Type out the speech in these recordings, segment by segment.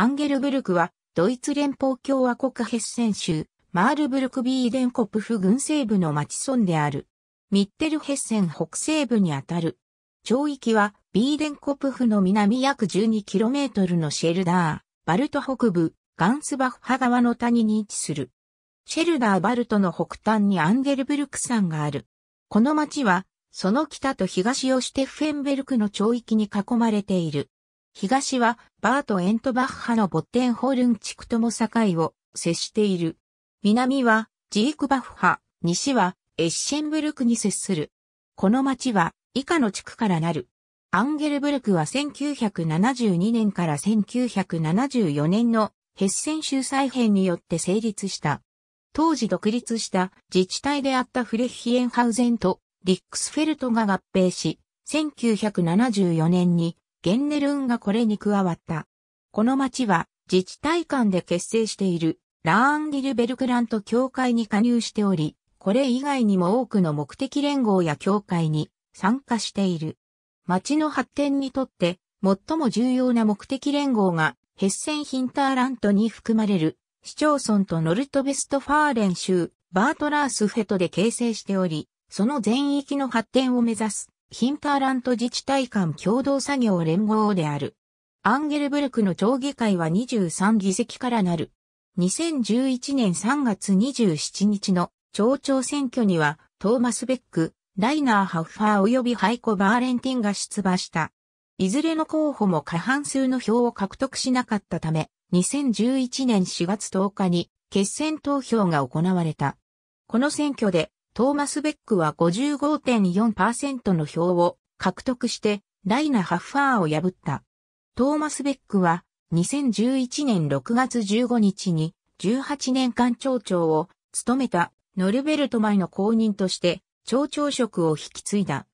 アンゲルブルクは、ドイツ連邦共和国ヘッセン州、マールブルクビーデンコプフ軍西部の町村である。ミッテルヘッセン北西部にあたる。町域は、ビーデンコプフの南約 12km のシェルダー、バルト北部、ガンスバッハ川の谷に位置する。シェルダーバルトの北端にアンゲルブルク山がある。この町は、その北と東をしてフェンベルクの町域に囲まれている。東はバート・エントバッハのボッテンホルン地区とも境を接している。南はジークバッハ、西はエッシェンブルクに接する。この町は以下の地区からなる。アンゲルブルクは1972年から1974年のヘッセン州再編によって成立した。当時独立した自治体であったフレッヒエンハウゼンとリックスフェルトが合併し、1974年にゲンネルンがこれに加わった。この町は自治体間で結成しているラーンデルベルクラント協会に加入しており、これ以外にも多くの目的連合や協会に参加している。町の発展にとって最も重要な目的連合がヘッセンヒンターラントに含まれる市町村とノルトベストファーレン州バートラースフェトで形成しており、その全域の発展を目指すヒンターラント自治体間共同作業連合である。アンゲルブルクの町議会は23議席からなる。2011年3月27日の町長選挙にはトーマス・ベック、ライナー・ハッファー及びハイコ・バーレンティンが出馬した。いずれの候補も過半数の票を獲得しなかったため、2011年4月10日に決選投票が行われた。この選挙でトーマス・ベックは55.4%の票を獲得して、ライナ・ハッファーを破った。トーマス・ベックは、2011年6月15日に、18年間町長を務めたノルベルト前の公認として、町長職を引き継いだ。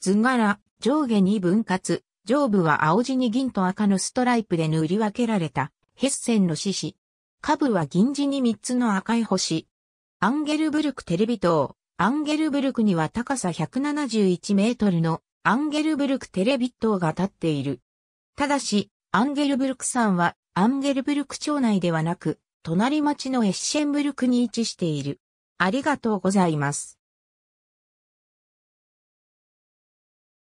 図柄、上下に分割、上部は青地に銀と赤のストライプで塗り分けられた、ヘッセンの獅子。下部は銀地に3つの赤い星。アンゲルブルクテレビ塔、アンゲルブルクには高さ171メートルのアンゲルブルクテレビ塔が建っている。ただし、アンゲルブルク山はアンゲルブルク町内ではなく、隣町のエッシェンブルクに位置している。ありがとうございます。